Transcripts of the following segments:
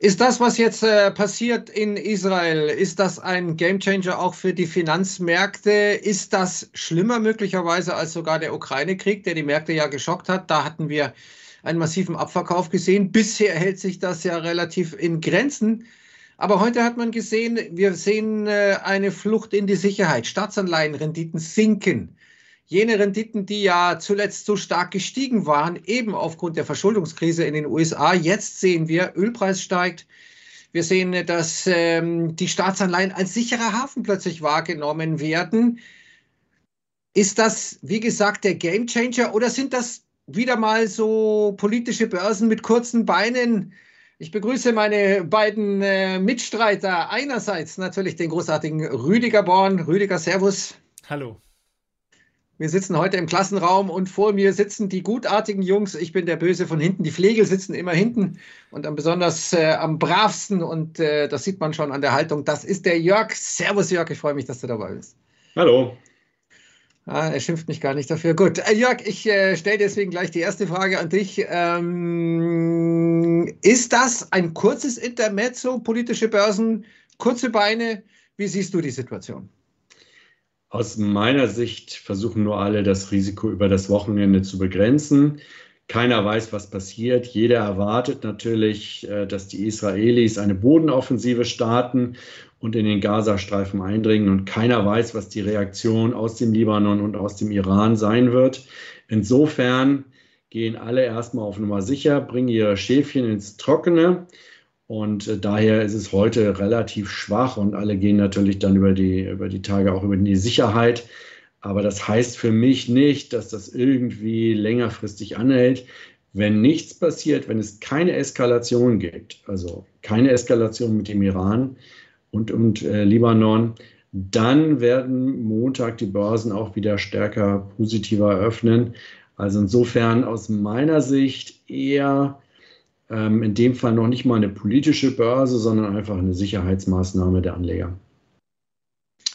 Ist das, was jetzt äh, passiert in Israel, ist das ein Gamechanger auch für die Finanzmärkte? Ist das schlimmer möglicherweise als sogar der Ukraine-Krieg, der die Märkte ja geschockt hat? Da hatten wir einen massiven Abverkauf gesehen. Bisher hält sich das ja relativ in Grenzen. Aber heute hat man gesehen, wir sehen äh, eine Flucht in die Sicherheit. Staatsanleihenrenditen sinken jene Renditen, die ja zuletzt so stark gestiegen waren, eben aufgrund der Verschuldungskrise in den USA. Jetzt sehen wir, Ölpreis steigt. Wir sehen, dass ähm, die Staatsanleihen als sicherer Hafen plötzlich wahrgenommen werden. Ist das, wie gesagt, der Gamechanger oder sind das wieder mal so politische Börsen mit kurzen Beinen? Ich begrüße meine beiden äh, Mitstreiter. Einerseits natürlich den großartigen Rüdiger Born. Rüdiger, Servus. Hallo. Wir sitzen heute im Klassenraum und vor mir sitzen die gutartigen Jungs. Ich bin der Böse von hinten. Die Pflegel sitzen immer hinten und am besonders äh, am bravsten. Und äh, das sieht man schon an der Haltung. Das ist der Jörg. Servus, Jörg. Ich freue mich, dass du dabei bist. Hallo. Ah, er schimpft mich gar nicht dafür. Gut. Äh, Jörg, ich äh, stelle deswegen gleich die erste Frage an dich. Ähm, ist das ein kurzes Intermezzo, politische Börsen, kurze Beine? Wie siehst du die Situation? Aus meiner Sicht versuchen nur alle, das Risiko über das Wochenende zu begrenzen. Keiner weiß, was passiert. Jeder erwartet natürlich, äh, dass die Israelis eine Bodenoffensive starten und in den Gazastreifen eindringen. Und keiner weiß, was die Reaktion aus dem Libanon und aus dem Iran sein wird. Insofern gehen alle erstmal auf Nummer sicher, bringen ihre Schäfchen ins Trockene und äh, daher ist es heute relativ schwach und alle gehen natürlich dann über die, über die Tage auch über die Sicherheit. Aber das heißt für mich nicht, dass das irgendwie längerfristig anhält. Wenn nichts passiert, wenn es keine Eskalation gibt, also keine Eskalation mit dem Iran und, und äh, Libanon, dann werden Montag die Börsen auch wieder stärker positiver öffnen. Also insofern aus meiner Sicht eher ähm, in dem Fall noch nicht mal eine politische Börse, sondern einfach eine Sicherheitsmaßnahme der Anleger.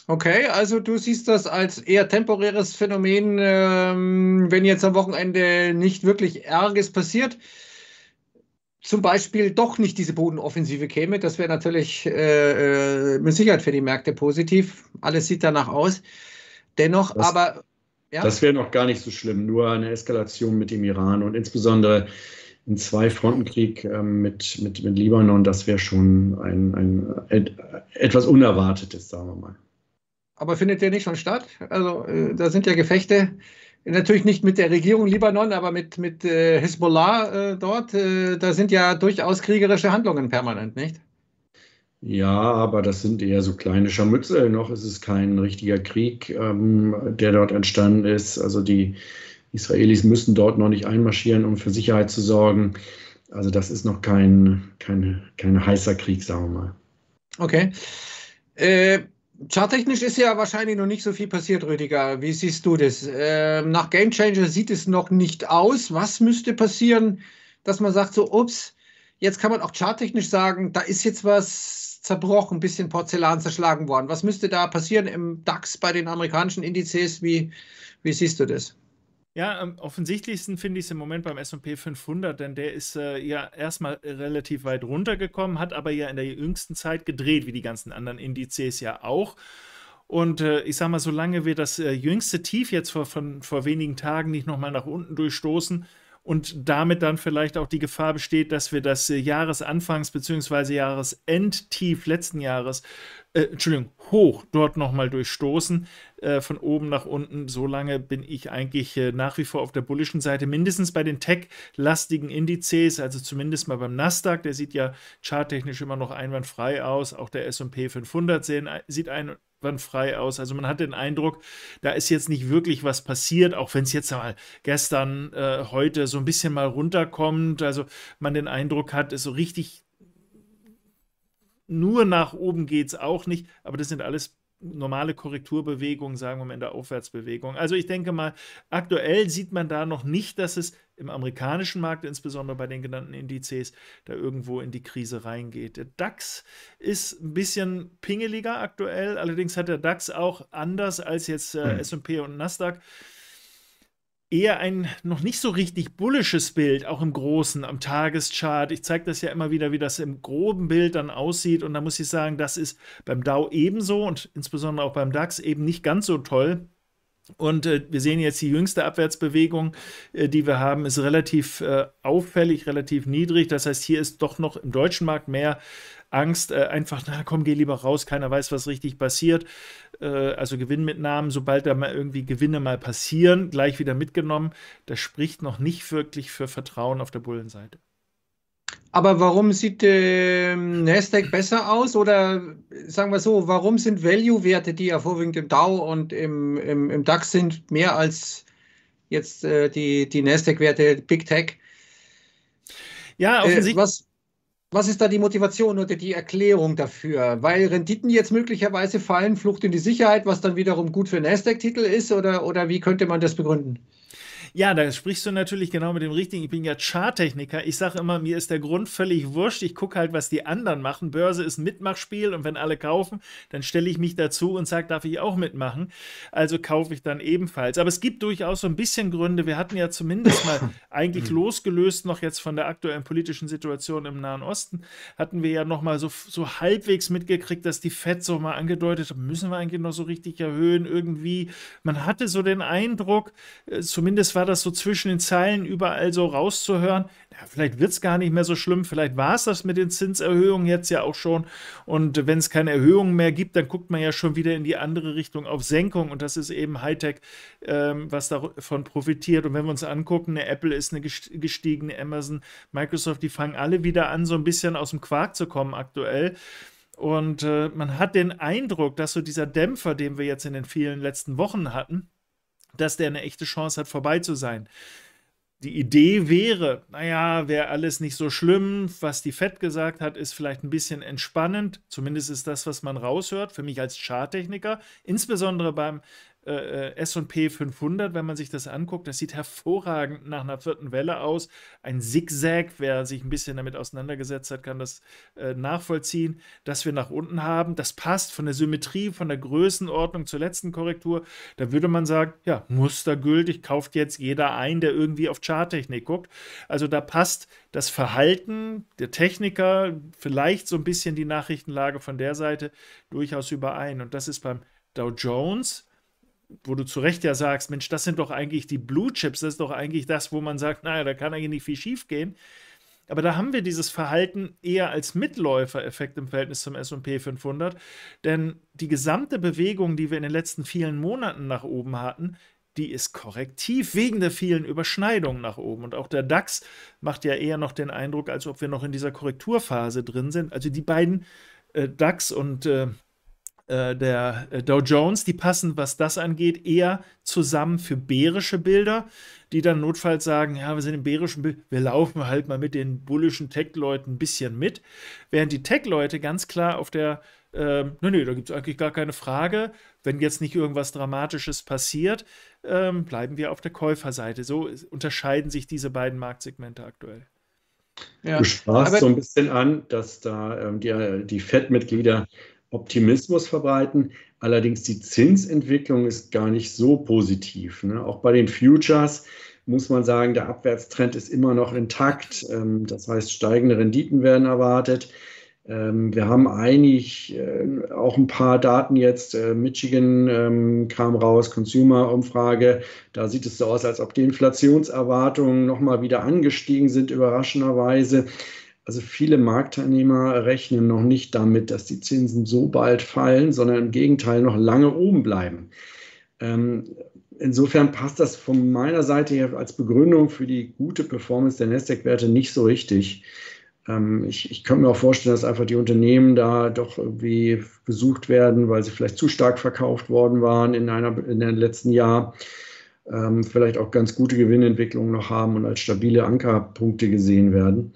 Okay, also du siehst das als eher temporäres Phänomen, ähm, wenn jetzt am Wochenende nicht wirklich Ärges passiert. Zum Beispiel doch nicht diese Bodenoffensive käme, das wäre natürlich äh, äh, mit Sicherheit für die Märkte positiv. Alles sieht danach aus. Dennoch, das, aber. Ja. Das wäre noch gar nicht so schlimm, nur eine Eskalation mit dem Iran und insbesondere ein Zwei-Fronten-Krieg ähm, mit, mit, mit Libanon, das wäre schon ein, ein, äh, etwas Unerwartetes, sagen wir mal. Aber findet der nicht schon statt? Also äh, da sind ja Gefechte, natürlich nicht mit der Regierung Libanon, aber mit, mit äh, Hezbollah äh, dort. Äh, da sind ja durchaus kriegerische Handlungen permanent, nicht? Ja, aber das sind eher so kleine Scharmützel. Noch ist es kein richtiger Krieg, ähm, der dort entstanden ist. Also die, Israelis müssen dort noch nicht einmarschieren, um für Sicherheit zu sorgen. Also das ist noch kein, kein, kein heißer Krieg, sagen wir mal. Okay. Äh, charttechnisch ist ja wahrscheinlich noch nicht so viel passiert, Rüdiger. Wie siehst du das? Äh, nach Game Changer sieht es noch nicht aus. Was müsste passieren, dass man sagt, so, ups, jetzt kann man auch charttechnisch sagen, da ist jetzt was zerbrochen, ein bisschen Porzellan zerschlagen worden. Was müsste da passieren im DAX bei den amerikanischen Indizes? Wie, wie siehst du das? Ja, am ähm, offensichtlichsten finde ich es im Moment beim S&P 500, denn der ist äh, ja erstmal äh, relativ weit runtergekommen, hat aber ja in der jüngsten Zeit gedreht, wie die ganzen anderen Indizes ja auch. Und äh, ich sage mal, solange wir das äh, jüngste Tief jetzt vor, von, vor wenigen Tagen nicht nochmal nach unten durchstoßen, und damit dann vielleicht auch die Gefahr besteht, dass wir das äh, Jahresanfangs- bzw. Jahresendtief letzten Jahres, äh, Entschuldigung, hoch dort nochmal durchstoßen, äh, von oben nach unten. Solange bin ich eigentlich äh, nach wie vor auf der bullischen Seite, mindestens bei den tech-lastigen Indizes, also zumindest mal beim Nasdaq, der sieht ja charttechnisch immer noch einwandfrei aus. Auch der SP 500 sehen, äh, sieht ein, einwandfrei aus. Also man hat den Eindruck, da ist jetzt nicht wirklich was passiert, auch wenn es jetzt mal gestern, äh, heute so ein bisschen mal runterkommt. Also man den Eindruck hat, es so richtig nur nach oben geht es auch nicht. Aber das sind alles normale Korrekturbewegung, sagen wir mal in der Aufwärtsbewegung. Also ich denke mal, aktuell sieht man da noch nicht, dass es im amerikanischen Markt, insbesondere bei den genannten Indizes, da irgendwo in die Krise reingeht. Der DAX ist ein bisschen pingeliger aktuell, allerdings hat der DAX auch anders als jetzt äh, hm. SP und Nasdaq eher ein noch nicht so richtig bullisches Bild, auch im Großen, am Tageschart. Ich zeige das ja immer wieder, wie das im groben Bild dann aussieht. Und da muss ich sagen, das ist beim Dow ebenso und insbesondere auch beim DAX eben nicht ganz so toll. Und äh, wir sehen jetzt die jüngste Abwärtsbewegung, äh, die wir haben, ist relativ äh, auffällig, relativ niedrig. Das heißt, hier ist doch noch im deutschen Markt mehr Angst, äh, einfach, na komm, geh lieber raus, keiner weiß, was richtig passiert. Äh, also Gewinnmitnahmen, sobald da mal irgendwie Gewinne mal passieren, gleich wieder mitgenommen. Das spricht noch nicht wirklich für Vertrauen auf der Bullenseite. Aber warum sieht äh, Nasdaq besser aus? Oder sagen wir so, warum sind Value-Werte, die ja vorwiegend im DAO und im, im, im DAX sind, mehr als jetzt äh, die, die Nasdaq-Werte Big Tech? Ja, äh, offensichtlich. Äh, was ist da die Motivation oder die Erklärung dafür? Weil Renditen jetzt möglicherweise fallen, Flucht in die Sicherheit, was dann wiederum gut für Nasdaq-Titel ist? Oder, oder wie könnte man das begründen? Ja, da sprichst du natürlich genau mit dem Richtigen. Ich bin ja Charttechniker. Ich sage immer, mir ist der Grund völlig wurscht. Ich gucke halt, was die anderen machen. Börse ist ein Mitmachspiel und wenn alle kaufen, dann stelle ich mich dazu und sage, darf ich auch mitmachen. Also kaufe ich dann ebenfalls. Aber es gibt durchaus so ein bisschen Gründe. Wir hatten ja zumindest mal eigentlich losgelöst noch jetzt von der aktuellen politischen Situation im Nahen Osten, hatten wir ja noch mal so, so halbwegs mitgekriegt, dass die FED so mal angedeutet hat, müssen wir eigentlich noch so richtig erhöhen irgendwie. Man hatte so den Eindruck, äh, zumindest war war das so zwischen den Zeilen überall so rauszuhören. Ja, vielleicht wird es gar nicht mehr so schlimm, vielleicht war es das mit den Zinserhöhungen jetzt ja auch schon. Und wenn es keine Erhöhungen mehr gibt, dann guckt man ja schon wieder in die andere Richtung auf Senkung. Und das ist eben Hightech, ähm, was davon profitiert. Und wenn wir uns angucken, eine Apple ist eine gestiegene, Amazon, Microsoft, die fangen alle wieder an, so ein bisschen aus dem Quark zu kommen aktuell. Und äh, man hat den Eindruck, dass so dieser Dämpfer, den wir jetzt in den vielen letzten Wochen hatten, dass der eine echte Chance hat, vorbei zu sein. Die Idee wäre, naja, wäre alles nicht so schlimm. Was die FED gesagt hat, ist vielleicht ein bisschen entspannend. Zumindest ist das, was man raushört, für mich als Charttechniker, insbesondere beim äh, äh SP 500, wenn man sich das anguckt, das sieht hervorragend nach einer vierten Welle aus. Ein Zigzag, wer sich ein bisschen damit auseinandergesetzt hat, kann das äh, nachvollziehen, dass wir nach unten haben. Das passt von der Symmetrie, von der Größenordnung zur letzten Korrektur. Da würde man sagen, ja, mustergültig kauft jetzt jeder ein, der irgendwie auf Charttechnik guckt. Also da passt das Verhalten der Techniker, vielleicht so ein bisschen die Nachrichtenlage von der Seite durchaus überein. Und das ist beim Dow Jones wo du zu Recht ja sagst, Mensch, das sind doch eigentlich die Blue Chips, das ist doch eigentlich das, wo man sagt, naja, da kann eigentlich nicht viel schief gehen. Aber da haben wir dieses Verhalten eher als Mitläufereffekt im Verhältnis zum SP 500, denn die gesamte Bewegung, die wir in den letzten vielen Monaten nach oben hatten, die ist korrektiv wegen der vielen Überschneidungen nach oben. Und auch der DAX macht ja eher noch den Eindruck, als ob wir noch in dieser Korrekturphase drin sind. Also die beiden äh, DAX und äh, äh, der äh, Dow Jones, die passen, was das angeht, eher zusammen für bärische Bilder, die dann notfalls sagen, ja, wir sind im bärischen Bild, wir laufen halt mal mit den bullischen Tech-Leuten ein bisschen mit, während die Tech-Leute ganz klar auf der ähm, nö, nö, da gibt es eigentlich gar keine Frage. Wenn jetzt nicht irgendwas Dramatisches passiert, ähm, bleiben wir auf der Käuferseite. So unterscheiden sich diese beiden Marktsegmente aktuell. Ja. Du sprachst so ein bisschen an, dass da ähm, die, äh, die FED-Mitglieder Optimismus verbreiten. Allerdings die Zinsentwicklung ist gar nicht so positiv. Ne? Auch bei den Futures muss man sagen, der Abwärtstrend ist immer noch intakt. Ähm, das heißt, steigende Renditen werden erwartet. Ähm, wir haben eigentlich äh, auch ein paar Daten jetzt. Äh, Michigan ähm, kam raus, Consumer-Umfrage. Da sieht es so aus, als ob die Inflationserwartungen nochmal wieder angestiegen sind, überraschenderweise. Also viele Marktteilnehmer rechnen noch nicht damit, dass die Zinsen so bald fallen, sondern im Gegenteil noch lange oben bleiben. Ähm, insofern passt das von meiner Seite her als Begründung für die gute Performance der Nasdaq-Werte nicht so richtig. Ähm, ich, ich kann mir auch vorstellen, dass einfach die Unternehmen da doch irgendwie gesucht werden, weil sie vielleicht zu stark verkauft worden waren in, einer, in einem letzten Jahr ähm, vielleicht auch ganz gute Gewinnentwicklungen noch haben und als stabile Ankerpunkte gesehen werden.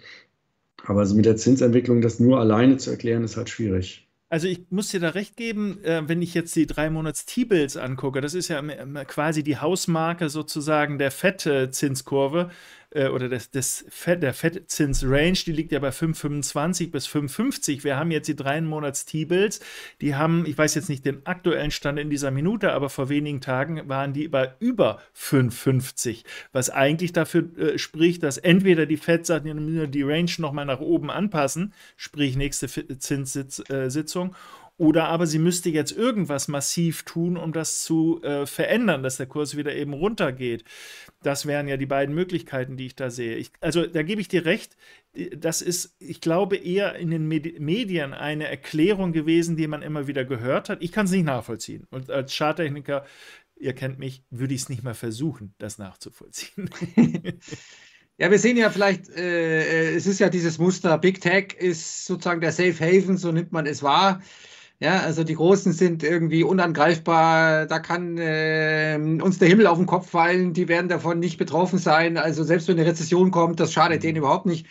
Aber also mit der Zinsentwicklung das nur alleine zu erklären, ist halt schwierig. Also ich muss dir da recht geben, äh, wenn ich jetzt die drei Monats T-Bills angucke, das ist ja quasi die Hausmarke sozusagen der fette äh, Zinskurve. Äh, oder das, das Fed, der Fed-Zins-Range, die liegt ja bei 5,25 bis 5,50. Wir haben jetzt die drei Monats T-Bills, die haben, ich weiß jetzt nicht den aktuellen Stand in dieser Minute, aber vor wenigen Tagen waren die bei über 5,50, was eigentlich dafür äh, spricht, dass entweder die Fed sagt, die Range nochmal nach oben anpassen, sprich nächste Zinssitzung, äh, oder aber sie müsste jetzt irgendwas massiv tun, um das zu äh, verändern, dass der Kurs wieder eben runtergeht. Das wären ja die beiden Möglichkeiten, die ich da sehe. Ich, also da gebe ich dir recht. Äh, das ist, ich glaube, eher in den Medi Medien eine Erklärung gewesen, die man immer wieder gehört hat. Ich kann es nicht nachvollziehen. Und als Charttechniker, ihr kennt mich, würde ich es nicht mal versuchen, das nachzuvollziehen. Ja, wir sehen ja vielleicht, äh, äh, es ist ja dieses Muster, Big Tech ist sozusagen der Safe Haven, so nimmt man es wahr. Ja, also die Großen sind irgendwie unangreifbar, da kann äh, uns der Himmel auf den Kopf fallen, die werden davon nicht betroffen sein. Also selbst wenn eine Rezession kommt, das schadet denen überhaupt nicht.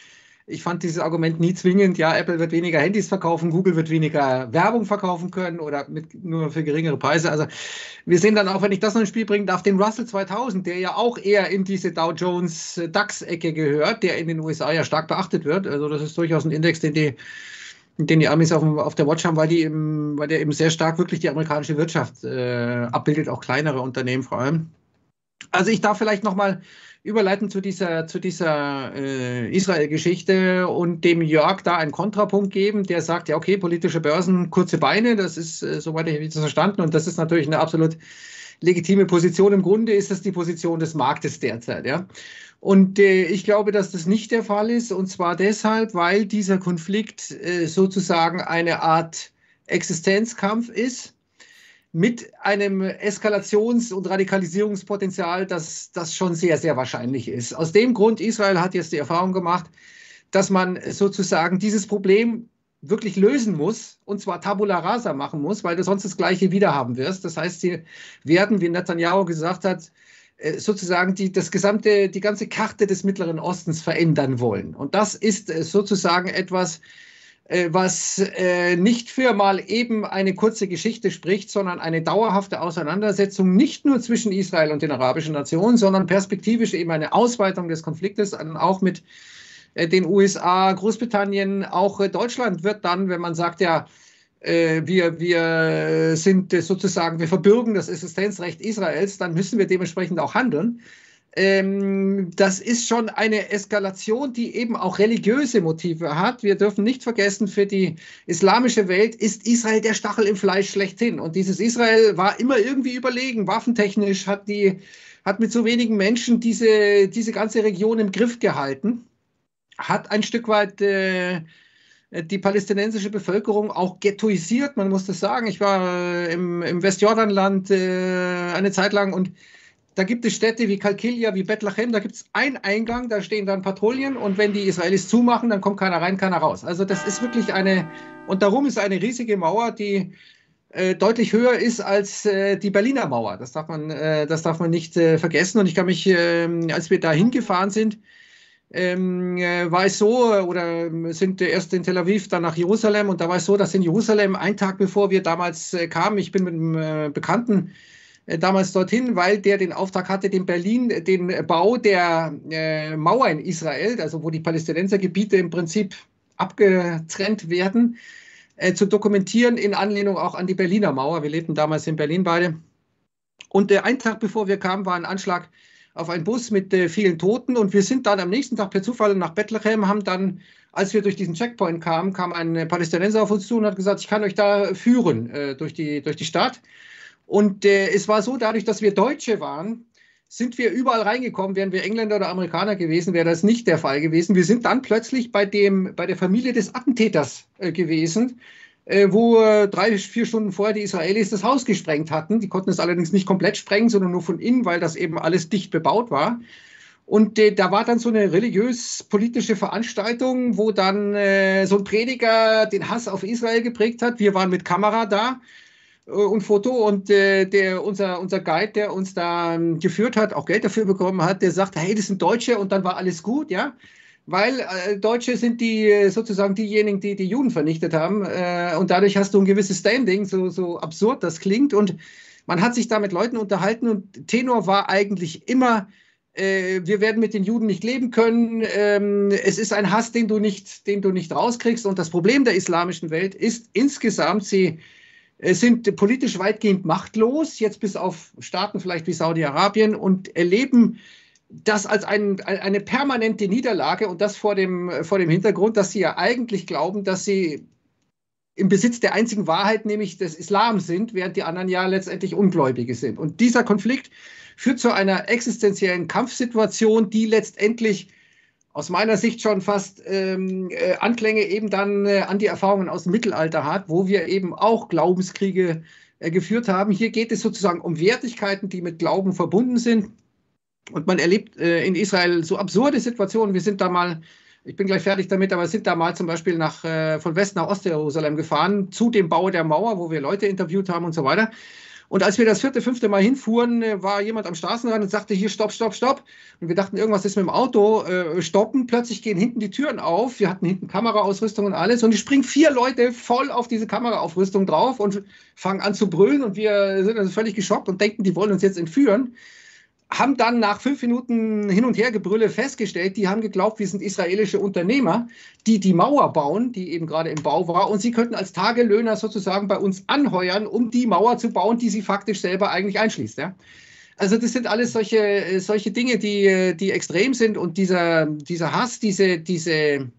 Ich fand dieses Argument nie zwingend. Ja, Apple wird weniger Handys verkaufen, Google wird weniger Werbung verkaufen können oder mit, nur für geringere Preise. Also wir sehen dann auch, wenn ich das noch ins Spiel bringen darf, den Russell 2000, der ja auch eher in diese Dow Jones äh, DAX-Ecke gehört, der in den USA ja stark beachtet wird. Also das ist durchaus ein Index, den die den die Amis auf, auf der Watch haben, weil, die eben, weil der eben sehr stark wirklich die amerikanische Wirtschaft äh, abbildet, auch kleinere Unternehmen vor allem. Also ich darf vielleicht nochmal überleiten zu dieser, zu dieser äh, Israel-Geschichte und dem Jörg da einen Kontrapunkt geben, der sagt, ja okay, politische Börsen, kurze Beine, das ist, äh, soweit ich das verstanden, und das ist natürlich eine absolut legitime Position. Im Grunde ist das die Position des Marktes derzeit, ja. Und äh, ich glaube, dass das nicht der Fall ist. Und zwar deshalb, weil dieser Konflikt äh, sozusagen eine Art Existenzkampf ist mit einem Eskalations- und Radikalisierungspotenzial, das, das schon sehr, sehr wahrscheinlich ist. Aus dem Grund, Israel hat jetzt die Erfahrung gemacht, dass man sozusagen dieses Problem wirklich lösen muss und zwar tabula rasa machen muss, weil du sonst das Gleiche wieder haben wirst. Das heißt, sie werden, wie Netanyahu gesagt hat, äh, sozusagen die, das gesamte, die ganze Karte des Mittleren Ostens verändern wollen. Und das ist äh, sozusagen etwas, äh, was nicht für mal eben eine kurze Geschichte spricht, sondern eine dauerhafte Auseinandersetzung nicht nur zwischen Israel und den arabischen Nationen, sondern perspektivisch eben eine Ausweitung des Konfliktes auch mit den USA, Großbritannien, auch Deutschland wird dann, wenn man sagt, ja, äh, wir, wir sind äh, sozusagen, wir verbürgen das Existenzrecht Israels, dann müssen wir dementsprechend auch handeln. Ähm, das ist schon eine Eskalation, die eben auch religiöse Motive hat. Wir dürfen nicht vergessen, für die islamische Welt ist Israel der Stachel im Fleisch schlechthin. Und dieses Israel war immer irgendwie überlegen, waffentechnisch, hat, die, hat mit so wenigen Menschen diese, diese ganze Region im Griff gehalten, hat ein Stück weit. Äh, äh, die palästinensische Bevölkerung auch ghettoisiert, man muss das sagen. Ich war äh, im, im Westjordanland äh, eine Zeit lang und da gibt es Städte wie Kalkilia, wie Bethlehem, da gibt es einen Eingang, da stehen dann Patrouillen und wenn die Israelis zumachen, dann kommt keiner rein, keiner raus. Also das ist wirklich eine, und darum ist eine riesige Mauer, die äh, deutlich höher ist als äh, die Berliner Mauer. Das darf man, äh, das darf man nicht äh, vergessen. Und ich kann mich, ähm, als wir da hingefahren sind, ähm, äh, war es so, äh, oder ähm, sind äh, erst in Tel Aviv, dann nach Jerusalem. Und da war es so, dass in Jerusalem, einen Tag bevor wir damals äh, kamen, ich bin mit einem äh, Bekannten äh, damals dorthin, weil der den Auftrag hatte, in Berlin den Bau der Mauer in Israel, also wo die Palästinensergebiete im Prinzip abgetrennt werden, zu dokumentieren, in Anlehnung auch an die Berliner Mauer. Wir lebten damals in Berlin beide. Und äh, einen Tag bevor wir kamen, war ein Anschlag auf einen Bus mit äh, vielen Toten und wir sind dann am nächsten Tag per Zufall nach Bethlehem, haben dann, als wir durch diesen Checkpoint kamen, kam ein äh, Palästinenser auf uns zu und hat gesagt, ich kann euch da führen äh, durch, die, durch die Stadt. Und äh, es war so, dadurch, dass wir Deutsche waren, sind wir überall reingekommen. Wären wir Engländer oder Amerikaner gewesen, wäre das nicht der Fall gewesen. Wir sind dann plötzlich bei, dem, bei der Familie des Attentäters äh, gewesen äh, wo äh, drei, vier Stunden vorher die Israelis das Haus gesprengt hatten. Die konnten es allerdings nicht komplett sprengen, sondern nur von innen, weil das eben alles dicht bebaut war. Und äh, da war dann so eine religiös-politische Veranstaltung, wo dann äh, so ein Prediger den Hass auf Israel geprägt hat. Wir waren mit Kamera da äh, und Foto und äh, der, unser, unser Guide, der uns da geführt hat, auch Geld dafür bekommen hat, der sagte, hey, das sind Deutsche und dann war alles gut, ja weil äh, Deutsche sind die äh, sozusagen diejenigen, die die Juden vernichtet haben. Äh, und dadurch hast du ein gewisses Standing, so, so absurd das klingt. Und man hat sich da mit Leuten unterhalten und Tenor war eigentlich immer, äh, wir werden mit den Juden nicht leben können. Ähm, es ist ein Hass, den du, nicht, den du nicht rauskriegst. Und das Problem der islamischen Welt ist insgesamt, sie äh, sind politisch weitgehend machtlos, jetzt bis auf Staaten vielleicht wie Saudi-Arabien und erleben das als ein, eine permanente Niederlage und das vor dem, vor dem Hintergrund, dass sie ja eigentlich glauben, dass sie im Besitz der einzigen Wahrheit, nämlich des Islam sind, während die anderen ja letztendlich Ungläubige sind. Und dieser Konflikt führt zu einer existenziellen Kampfsituation, die letztendlich aus meiner Sicht schon fast ähm, äh, Anklänge eben dann äh, an die Erfahrungen aus dem Mittelalter hat, wo wir eben auch Glaubenskriege äh, geführt haben. Hier geht es sozusagen um Wertigkeiten, die mit Glauben verbunden sind. Und man erlebt äh, in Israel so absurde Situationen. Wir sind da mal, ich bin gleich fertig damit, aber sind da mal zum Beispiel nach, äh, von West nach Ost-Jerusalem gefahren, zu dem Bau der Mauer, wo wir Leute interviewt haben und so weiter. Und als wir das vierte, fünfte Mal hinfuhren, äh, war jemand am Straßenrand und sagte hier Stopp, Stopp, Stopp. Und wir dachten, irgendwas ist mit dem Auto. Äh, stoppen. Plötzlich gehen hinten die Türen auf. Wir hatten hinten Kameraausrüstung und alles. Und es springen vier Leute voll auf diese Kameraaufrüstung drauf und fangen an zu brüllen. Und wir sind also völlig geschockt und denken, die wollen uns jetzt entführen haben dann nach fünf Minuten Hin- und Hergebrülle festgestellt, die haben geglaubt, wir sind israelische Unternehmer, die die Mauer bauen, die eben gerade im Bau war, und sie könnten als Tagelöhner sozusagen bei uns anheuern, um die Mauer zu bauen, die sie faktisch selber eigentlich einschließt. Ja? Also das sind alles solche, äh, solche Dinge, die, äh, die extrem sind und dieser, dieser Hass, diese, diese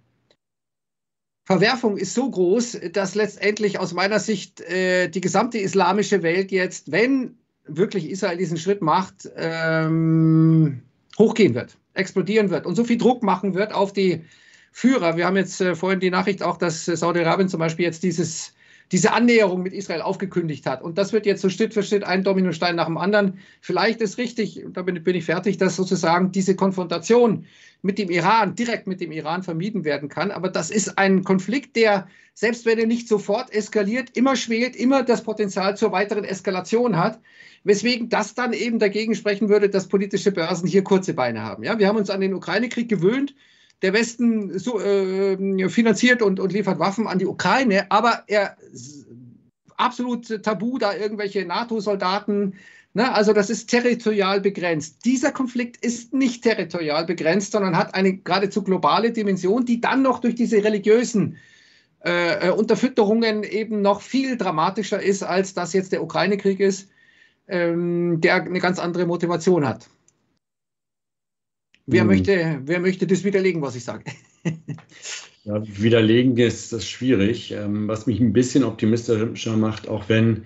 Verwerfung ist so groß, dass letztendlich aus meiner Sicht äh, die gesamte islamische Welt jetzt, wenn wirklich Israel diesen Schritt macht, ähm, hochgehen wird, explodieren wird und so viel Druck machen wird auf die Führer. Wir haben jetzt äh, vorhin die Nachricht auch, dass äh, Saudi-Arabien zum Beispiel jetzt dieses diese Annäherung mit Israel aufgekündigt hat. Und das wird jetzt so Schritt für Schritt ein Dominostein nach dem anderen. Vielleicht ist richtig, und damit bin ich fertig, dass sozusagen diese Konfrontation mit dem Iran, direkt mit dem Iran vermieden werden kann. Aber das ist ein Konflikt, der, selbst wenn er nicht sofort eskaliert, immer schwelt, immer das Potenzial zur weiteren Eskalation hat. Weswegen das dann eben dagegen sprechen würde, dass politische Börsen hier kurze Beine haben. Ja, wir haben uns an den Ukraine-Krieg gewöhnt der Westen so, äh, finanziert und, und liefert Waffen an die Ukraine, aber er absolut tabu, da irgendwelche NATO-Soldaten. Ne? Also das ist territorial begrenzt. Dieser Konflikt ist nicht territorial begrenzt, sondern hat eine geradezu globale Dimension, die dann noch durch diese religiösen äh, äh Unterfütterungen eben noch viel dramatischer ist, als das jetzt der Ukraine-Krieg ist, ähm, der eine ganz andere Motivation hat. Wer, hm. möchte, wer möchte das widerlegen, was ich sage? ja, widerlegen ist, ist schwierig. Ähm, was mich ein bisschen optimistischer macht, auch wenn,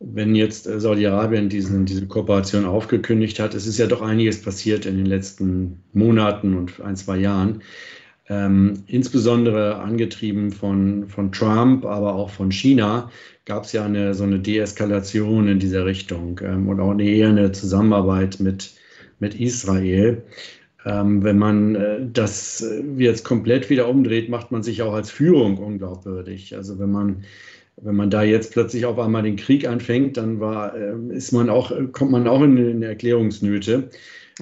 wenn jetzt äh, Saudi-Arabien diesen, diese Kooperation aufgekündigt hat, es ist ja doch einiges passiert in den letzten Monaten und ein, zwei Jahren. Ähm, insbesondere angetrieben von, von Trump, aber auch von China, gab es ja eine, so eine Deeskalation in dieser Richtung ähm, und auch eine eher eine Zusammenarbeit mit, mit Israel. Ähm, wenn man äh, das äh, jetzt komplett wieder umdreht, macht man sich auch als Führung unglaubwürdig. Also wenn man wenn man da jetzt plötzlich auf einmal den Krieg anfängt, dann war, äh, ist man auch, äh, kommt man auch in, in Erklärungsnöte.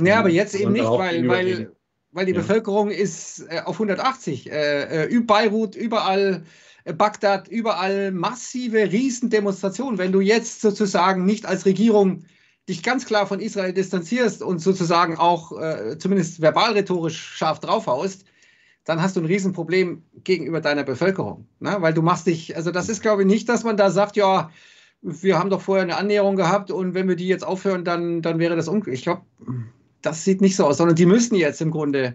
Ja, aber jetzt eben nicht, weil, weil, weil die ja. Bevölkerung ist auf 180. Äh, Beirut, überall Bagdad, überall massive Riesendemonstrationen. Wenn du jetzt sozusagen nicht als Regierung dich ganz klar von Israel distanzierst und sozusagen auch äh, zumindest verbalrhetorisch scharf draufhaust, dann hast du ein Riesenproblem gegenüber deiner Bevölkerung. Ne? Weil du machst dich, also das ist, glaube ich, nicht, dass man da sagt, ja, wir haben doch vorher eine Annäherung gehabt und wenn wir die jetzt aufhören, dann, dann wäre das unglücklich. Ich glaube, das sieht nicht so aus, sondern die müssen jetzt im Grunde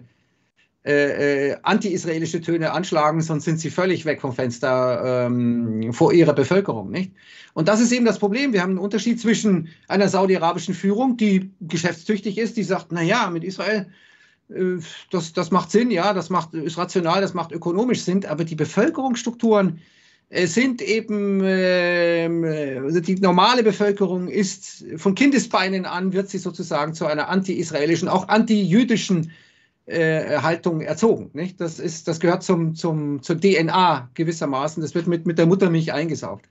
äh, äh, anti-israelische Töne anschlagen, sonst sind sie völlig weg vom Fenster ähm, vor ihrer Bevölkerung. Nicht? Und das ist eben das Problem. Wir haben einen Unterschied zwischen einer saudi-arabischen Führung, die geschäftstüchtig ist, die sagt, naja, mit Israel, äh, das, das macht Sinn, ja, das macht, ist rational, das macht ökonomisch Sinn, aber die Bevölkerungsstrukturen äh, sind eben, ähm, also die normale Bevölkerung ist von Kindesbeinen an, wird sie sozusagen zu einer anti-israelischen, auch anti-jüdischen äh, äh, Haltung erzogen. Nicht? Das, ist, das gehört zum, zum, zur DNA gewissermaßen. Das wird mit, mit der Muttermilch eingesaugt.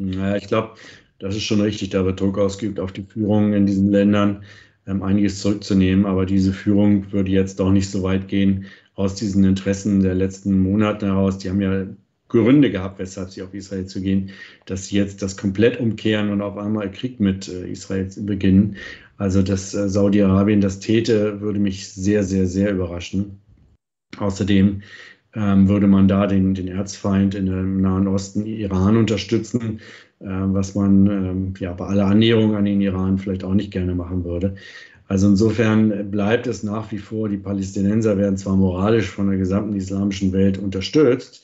Ja, ich glaube, das ist schon richtig. Da wird Druck ausgeübt auf die Führung in diesen Ländern, ähm, einiges zurückzunehmen. Aber diese Führung würde jetzt doch nicht so weit gehen aus diesen Interessen der letzten Monate heraus. Die haben ja Gründe gehabt, weshalb sie auf Israel zu gehen, dass sie jetzt das komplett umkehren und auf einmal Krieg mit äh, Israel beginnen. Also, dass äh, Saudi-Arabien das täte, würde mich sehr, sehr, sehr überraschen. Außerdem ähm, würde man da den, den Erzfeind in dem ähm, Nahen Osten, Iran, unterstützen, äh, was man ähm, ja, bei aller Annäherung an den Iran vielleicht auch nicht gerne machen würde. Also insofern bleibt es nach wie vor, die Palästinenser werden zwar moralisch von der gesamten islamischen Welt unterstützt,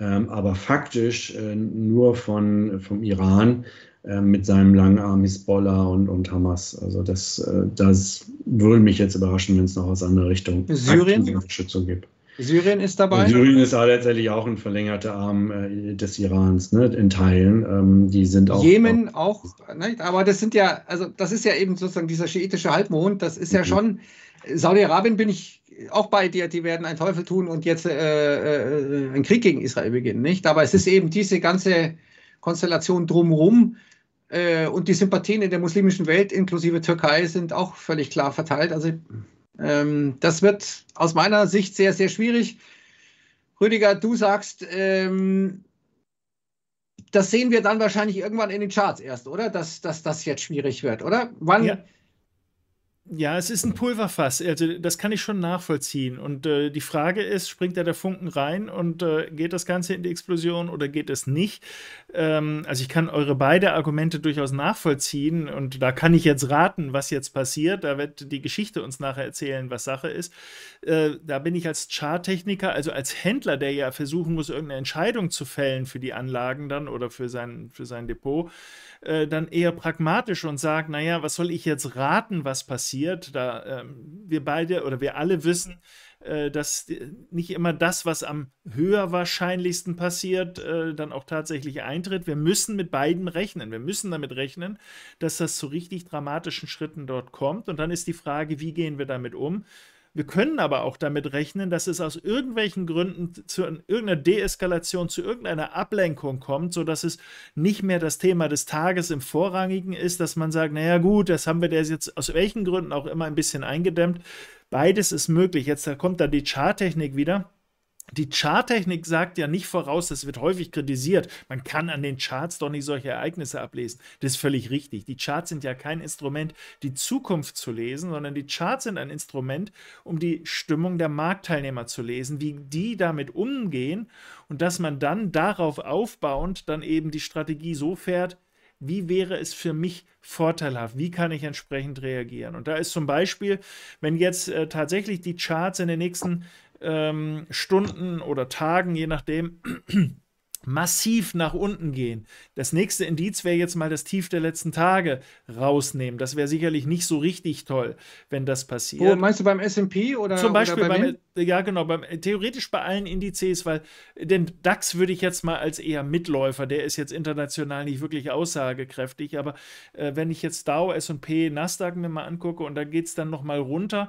ähm, aber faktisch äh, nur von, vom Iran ähm, mit seinem langen Arm Hezbollah und, und Hamas. Also das, äh, das würde mich jetzt überraschen, wenn es noch aus anderer Richtung Syrien? Unterstützung gibt. Syrien ist dabei. Syrien ist letztendlich auch ein verlängerter Arm äh, des Irans, ne, in Teilen. Ähm, die sind auch. Jemen auch, ne, aber das sind ja, also das ist ja eben sozusagen dieser schiitische Halbmond, das ist ja mhm. schon Saudi-Arabien bin ich auch bei dir, die werden einen Teufel tun und jetzt äh, äh, einen Krieg gegen Israel beginnen, nicht? Aber es ist eben diese ganze Konstellation drumherum äh, und die Sympathien in der muslimischen Welt inklusive Türkei sind auch völlig klar verteilt. Also ähm, das wird aus meiner Sicht sehr, sehr schwierig. Rüdiger, du sagst, ähm, das sehen wir dann wahrscheinlich irgendwann in den Charts erst, oder? Dass, das jetzt schwierig wird, oder? Wann, ja. Ja, es ist ein Pulverfass. Also, das kann ich schon nachvollziehen. Und äh, die Frage ist: springt da der Funken rein und äh, geht das Ganze in die Explosion oder geht es nicht? Ähm, also, ich kann eure beide Argumente durchaus nachvollziehen. Und da kann ich jetzt raten, was jetzt passiert. Da wird die Geschichte uns nachher erzählen, was Sache ist. Äh, da bin ich als Charttechniker, also als Händler, der ja versuchen muss, irgendeine Entscheidung zu fällen für die Anlagen dann oder für sein, für sein Depot, äh, dann eher pragmatisch und sage: Naja, was soll ich jetzt raten, was passiert? passiert. Da, ähm, wir beide oder wir alle wissen, äh, dass nicht immer das, was am höherwahrscheinlichsten passiert, äh, dann auch tatsächlich eintritt. Wir müssen mit beiden rechnen. Wir müssen damit rechnen, dass das zu richtig dramatischen Schritten dort kommt. Und dann ist die Frage, wie gehen wir damit um? Wir können aber auch damit rechnen, dass es aus irgendwelchen Gründen zu irgendeiner Deeskalation, zu irgendeiner Ablenkung kommt, sodass es nicht mehr das Thema des Tages im Vorrangigen ist, dass man sagt, naja gut, das haben wir jetzt aus welchen Gründen auch immer ein bisschen eingedämmt. Beides ist möglich. Jetzt da kommt dann die Charttechnik wieder die Charttechnik sagt ja nicht voraus, das wird häufig kritisiert. Man kann an den Charts doch nicht solche Ereignisse ablesen. Das ist völlig richtig. Die Charts sind ja kein Instrument, die Zukunft zu lesen, sondern die Charts sind ein Instrument, um die Stimmung der Marktteilnehmer zu lesen, wie die damit umgehen und dass man dann darauf aufbauend dann eben die Strategie so fährt, wie wäre es für mich vorteilhaft? Wie kann ich entsprechend reagieren? Und da ist zum Beispiel, wenn jetzt äh, tatsächlich die Charts in den nächsten ähm, Stunden oder Tagen, je nachdem, massiv nach unten gehen. Das nächste Indiz wäre jetzt mal das Tief der letzten Tage rausnehmen. Das wäre sicherlich nicht so richtig toll, wenn das passiert. Wo, meinst du beim S&P oder zum Beispiel oder beim, beim ja genau beim theoretisch bei allen Indizes, weil den DAX würde ich jetzt mal als eher Mitläufer. Der ist jetzt international nicht wirklich aussagekräftig, aber äh, wenn ich jetzt Dow, S&P, Nasdaq mir mal angucke und da geht es dann noch mal runter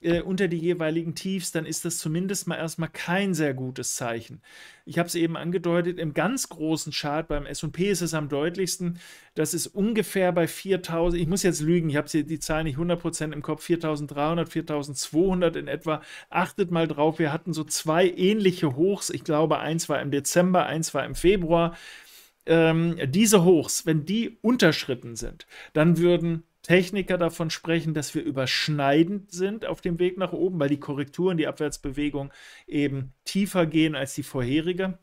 äh, unter die jeweiligen Tiefs, dann ist das zumindest mal erstmal kein sehr gutes Zeichen. Ich habe es eben angedeutet, im ganz großen Chart beim SP ist es am deutlichsten. Das ist ungefähr bei 4000, ich muss jetzt lügen, ich habe die Zahl nicht 100% im Kopf, 4300, 4200 in etwa. Achtet mal drauf, wir hatten so zwei ähnliche Hochs. Ich glaube, eins war im Dezember, eins war im Februar. Ähm, diese Hochs, wenn die unterschritten sind, dann würden Techniker davon sprechen, dass wir überschneidend sind auf dem Weg nach oben, weil die Korrekturen, die Abwärtsbewegung eben tiefer gehen als die vorherige.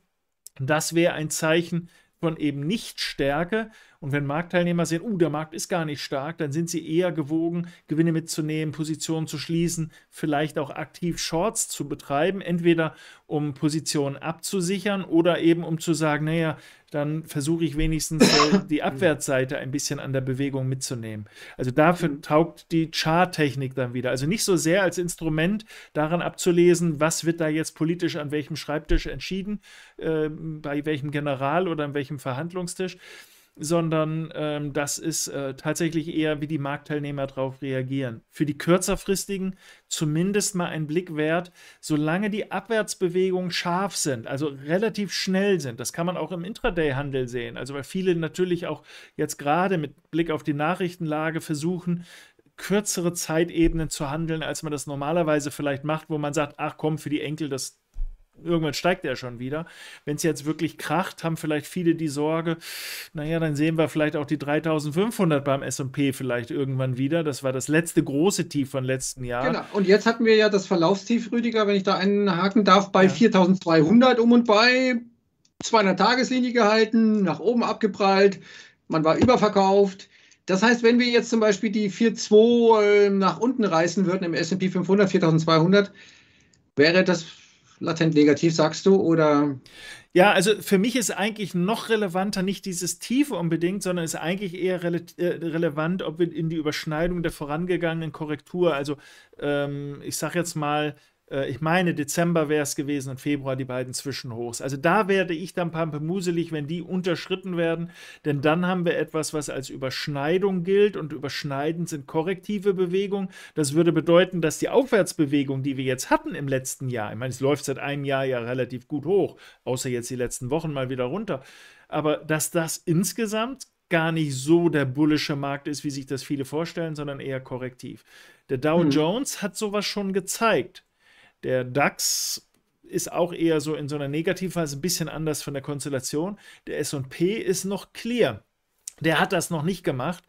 Das wäre ein Zeichen von eben nicht Stärke und wenn Marktteilnehmer sehen, uh, der Markt ist gar nicht stark, dann sind sie eher gewogen, Gewinne mitzunehmen, Positionen zu schließen, vielleicht auch aktiv Shorts zu betreiben, entweder um Positionen abzusichern oder eben um zu sagen, naja, dann versuche ich wenigstens äh, die Abwärtsseite ein bisschen an der Bewegung mitzunehmen. Also dafür mhm. taugt die Chart-Technik dann wieder. Also nicht so sehr als Instrument daran abzulesen, was wird da jetzt politisch an welchem Schreibtisch entschieden, äh, bei welchem General oder an welchem Verhandlungstisch, sondern ähm, das ist äh, tatsächlich eher, wie die Marktteilnehmer darauf reagieren. Für die kürzerfristigen zumindest mal ein Blick wert, solange die Abwärtsbewegungen scharf sind, also relativ schnell sind. Das kann man auch im Intraday-Handel sehen. Also weil viele natürlich auch jetzt gerade mit Blick auf die Nachrichtenlage versuchen, kürzere Zeitebenen zu handeln, als man das normalerweise vielleicht macht, wo man sagt, ach komm, für die Enkel, das irgendwann steigt er schon wieder. Wenn es jetzt wirklich kracht, haben vielleicht viele die Sorge, naja, dann sehen wir vielleicht auch die 3500 beim S&P vielleicht irgendwann wieder. Das war das letzte große Tief von letzten Jahr. Genau. Und jetzt hatten wir ja das Verlaufstief, Rüdiger, wenn ich da einen haken darf, bei ja. 4200 um und bei 200 Tageslinie gehalten, nach oben abgeprallt. Man war überverkauft. Das heißt, wenn wir jetzt zum Beispiel die 4,2 ähm, nach unten reißen würden im S&P 500, 4200, wäre das latent negativ, sagst du, oder? Ja, also für mich ist eigentlich noch relevanter nicht dieses Tief unbedingt, sondern ist eigentlich eher rele äh, relevant, ob wir in die Überschneidung der vorangegangenen Korrektur, also ähm, ich sage jetzt mal, äh, ich meine, Dezember wäre es gewesen und Februar die beiden Zwischenhochs. Also da werde ich dann pampemuselig, wenn die unterschritten werden, denn dann haben wir etwas, was als Überschneidung gilt und überschneidend sind korrektive Bewegungen. Das würde bedeuten, dass die Aufwärtsbewegung, die wir jetzt hatten im letzten Jahr, ich meine, es läuft seit einem Jahr ja relativ gut hoch, außer jetzt die letzten Wochen mal wieder runter, aber dass das insgesamt gar nicht so der bullische Markt ist, wie sich das viele vorstellen, sondern eher korrektiv. Der Dow hm. Jones hat sowas schon gezeigt der DAX ist auch eher so in so einer Negativphase, ein bisschen anders von der Konstellation. Der SP ist noch clear. Der hat das noch nicht gemacht.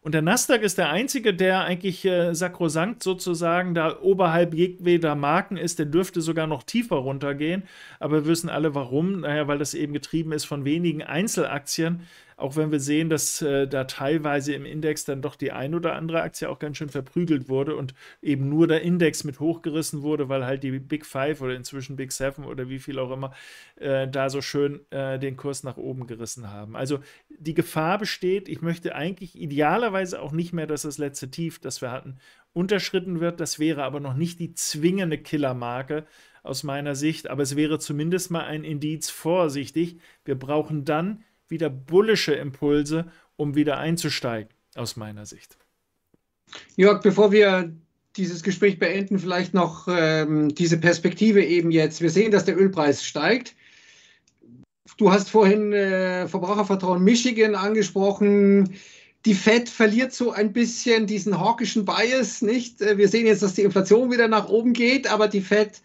Und der Nasdaq ist der einzige, der eigentlich äh, sakrosankt sozusagen da oberhalb jedweder Marken ist. Der dürfte sogar noch tiefer runtergehen. Aber wir wissen alle warum. Naja, weil das eben getrieben ist von wenigen Einzelaktien, auch wenn wir sehen, dass äh, da teilweise im Index dann doch die ein oder andere Aktie auch ganz schön verprügelt wurde und eben nur der Index mit hochgerissen wurde, weil halt die Big Five oder inzwischen Big Seven oder wie viel auch immer äh, da so schön äh, den Kurs nach oben gerissen haben. Also die Gefahr besteht, ich möchte eigentlich idealerweise auch nicht mehr, dass das letzte Tief, das wir hatten, unterschritten wird. Das wäre aber noch nicht die zwingende Killermarke aus meiner Sicht, aber es wäre zumindest mal ein Indiz vorsichtig. Wir brauchen dann wieder bullische Impulse, um wieder einzusteigen, aus meiner Sicht. Jörg, bevor wir dieses Gespräch beenden, vielleicht noch ähm, diese Perspektive eben jetzt. Wir sehen, dass der Ölpreis steigt. Du hast vorhin äh, Verbrauchervertrauen Michigan angesprochen. Die Fed verliert so ein bisschen diesen hawkischen Bias, nicht? Äh, wir sehen jetzt, dass die Inflation wieder nach oben geht, aber die Fed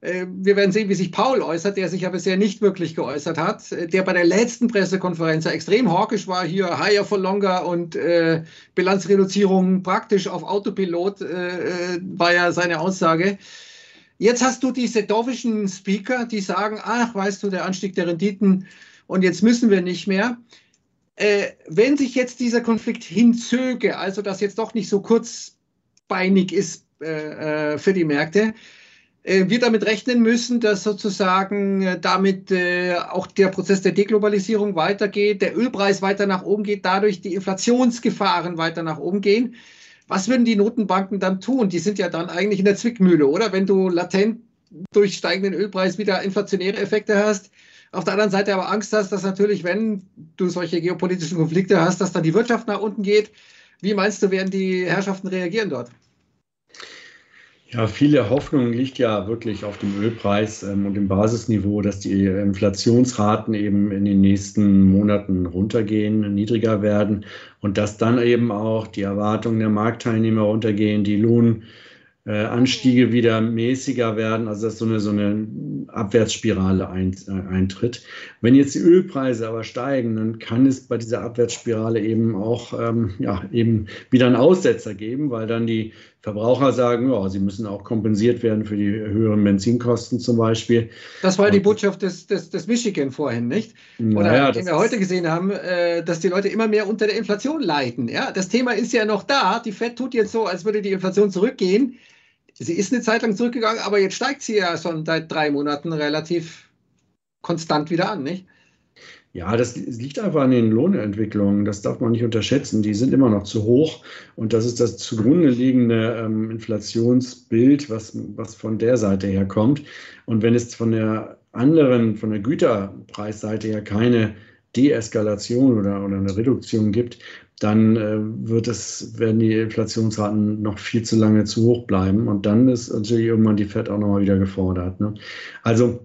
äh, wir werden sehen, wie sich Paul äußert, der sich ja bisher nicht wirklich geäußert hat, äh, der bei der letzten Pressekonferenz ja extrem hawkisch war, hier higher for longer und äh, Bilanzreduzierung praktisch auf Autopilot äh, äh war ja seine Aussage. Jetzt hast du diese dovischen Speaker, die sagen, ach, weißt du, der Anstieg der Renditen und jetzt müssen wir nicht mehr. Äh, wenn sich jetzt dieser Konflikt hinzöge, also dass jetzt doch nicht so kurzbeinig ist für die Märkte, äh, wir damit rechnen müssen, dass sozusagen äh, damit äh, auch der Prozess der Deglobalisierung weitergeht, der Ölpreis weiter nach oben geht, dadurch die Inflationsgefahren weiter nach oben gehen. Was würden die Notenbanken dann tun? Die sind ja dann eigentlich in der Zwickmühle, oder? Wenn du latent durch steigenden Ölpreis wieder inflationäre Effekte hast, auf der anderen Seite aber Angst hast, dass natürlich, wenn du solche geopolitischen Konflikte hast, dass dann die Wirtschaft nach unten geht. Wie meinst du, werden die Herrschaften reagieren dort? Ja, viele Hoffnung liegt ja wirklich auf dem Ölpreis ähm, und dem Basisniveau, dass die äh, Inflationsraten eben in den nächsten Monaten runtergehen, niedriger werden und dass dann eben auch die Erwartungen der Marktteilnehmer runtergehen, die Lohnanstiege äh, wieder mäßiger werden, also dass so eine, so eine Abwärtsspirale ein, äh, eintritt. Wenn jetzt die Ölpreise aber steigen, dann kann es bei dieser Abwärtsspirale eben auch ähm, ja, eben wieder einen Aussetzer geben, weil dann die Verbraucher sagen, oh, sie müssen auch kompensiert werden für die höheren Benzinkosten zum Beispiel. Das war die Botschaft des, des, des Michigan vorhin, nicht? Oder naja, den wir heute gesehen haben, äh, dass die Leute immer mehr unter der Inflation leiden. Ja? Das Thema ist ja noch da. Die Fed tut jetzt so, als würde die Inflation zurückgehen. Sie ist eine Zeit lang zurückgegangen, aber jetzt steigt sie ja schon seit drei Monaten relativ konstant wieder an, nicht? Ja, das liegt einfach an den Lohnentwicklungen. Das darf man nicht unterschätzen. Die sind immer noch zu hoch. Und das ist das zugrunde liegende ähm, Inflationsbild, was, was von der Seite her kommt. Und wenn es von der anderen, von der Güterpreisseite her keine Deeskalation oder, oder eine Reduktion gibt, dann äh, wird es, werden die Inflationsraten noch viel zu lange zu hoch bleiben. Und dann ist natürlich irgendwann die FED auch nochmal wieder gefordert. Ne? Also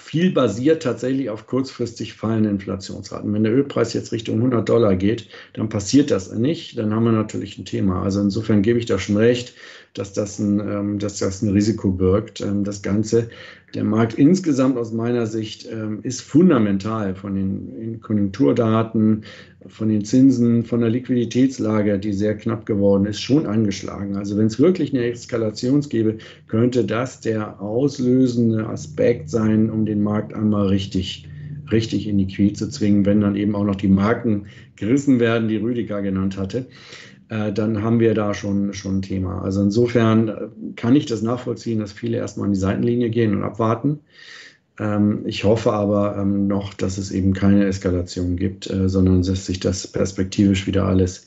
viel basiert tatsächlich auf kurzfristig fallenden Inflationsraten. Wenn der Ölpreis jetzt Richtung 100 Dollar geht, dann passiert das nicht, dann haben wir natürlich ein Thema. Also insofern gebe ich da schon recht, dass das ein, ähm, dass das ein Risiko birgt, ähm, das Ganze der Markt insgesamt aus meiner Sicht ähm, ist fundamental von den Konjunkturdaten, von den Zinsen, von der Liquiditätslage, die sehr knapp geworden ist, schon angeschlagen. Also wenn es wirklich eine Eskalation gäbe, könnte das der auslösende Aspekt sein, um den Markt einmal richtig richtig in die Knie zu zwingen, wenn dann eben auch noch die Marken gerissen werden, die Rüdiger genannt hatte äh, dann haben wir da schon, schon ein Thema. Also insofern äh, kann ich das nachvollziehen, dass viele erstmal an die Seitenlinie gehen und abwarten. Ähm, ich hoffe aber ähm, noch, dass es eben keine Eskalation gibt, äh, sondern dass sich das perspektivisch wieder alles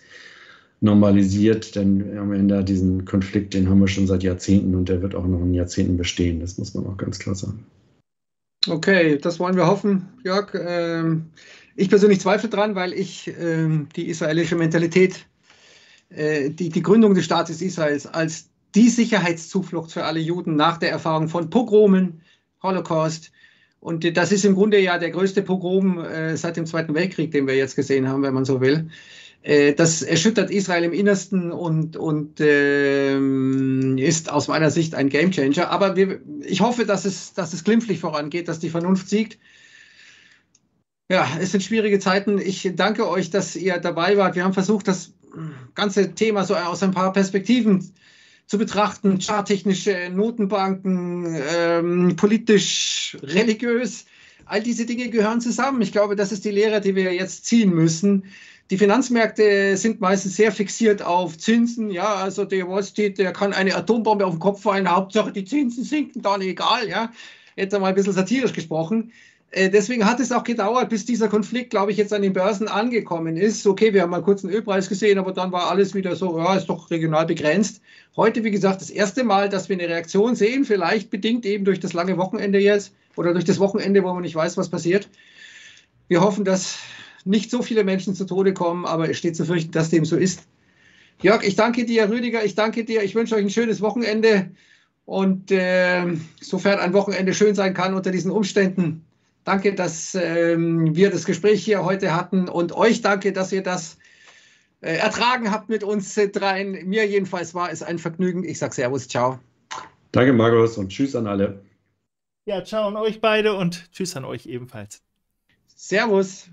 normalisiert, denn wir haben ja diesen Konflikt, den haben wir schon seit Jahrzehnten und der wird auch noch in Jahrzehnten bestehen. Das muss man auch ganz klar sagen. Okay, das wollen wir hoffen, Jörg. Ähm, ich persönlich zweifle dran, weil ich ähm, die israelische Mentalität äh, die, die Gründung des Staates Israels als die Sicherheitszuflucht für alle Juden nach der Erfahrung von Pogromen, Holocaust. Und das ist im Grunde ja der größte Pogrom äh, seit dem Zweiten Weltkrieg, den wir jetzt gesehen haben, wenn man so will. Äh, das erschüttert Israel im Innersten und, und ähm, ist aus meiner Sicht ein Gamechanger. Aber wir, ich hoffe, dass es, dass es glimpflich vorangeht, dass die Vernunft siegt. Ja, es sind schwierige Zeiten. Ich danke euch, dass ihr dabei wart. Wir haben versucht, das ganze Thema so aus ein paar Perspektiven zu betrachten, charttechnische Notenbanken, ähm, politisch, religiös, all diese Dinge gehören zusammen. Ich glaube, das ist die Lehre, die wir jetzt ziehen müssen. Die Finanzmärkte sind meistens sehr fixiert auf Zinsen. Ja, also der Wall Street, der kann eine Atombombe auf den Kopf fallen. Hauptsache, die Zinsen sinken dann egal. Ja, jetzt einmal ein bisschen satirisch gesprochen. Äh, deswegen hat es auch gedauert, bis dieser Konflikt, glaube ich, jetzt an den Börsen angekommen ist. Okay, wir haben mal kurz einen Ölpreis gesehen, aber dann war alles wieder so, ja, ist doch regional begrenzt. Heute, wie gesagt, das erste Mal, dass wir eine Reaktion sehen, vielleicht bedingt eben durch das lange Wochenende jetzt oder durch das Wochenende, wo man nicht weiß, was passiert. Wir hoffen, dass nicht so viele Menschen zu Tode kommen, aber es steht zu fürchten, dass dem so ist. Jörg, ich danke dir, Rüdiger, ich danke dir. Ich wünsche euch ein schönes Wochenende. Und äh, sofern ein Wochenende schön sein kann unter diesen Umständen, Danke, dass ähm, wir das Gespräch hier heute hatten und euch danke, dass ihr das äh, ertragen habt mit uns dreien. Mir jedenfalls war es ein Vergnügen. Ich sage Servus, ciao. Danke, Markus, und tschüss an alle. Ja, ciao an euch beide und tschüss an euch ebenfalls. Servus.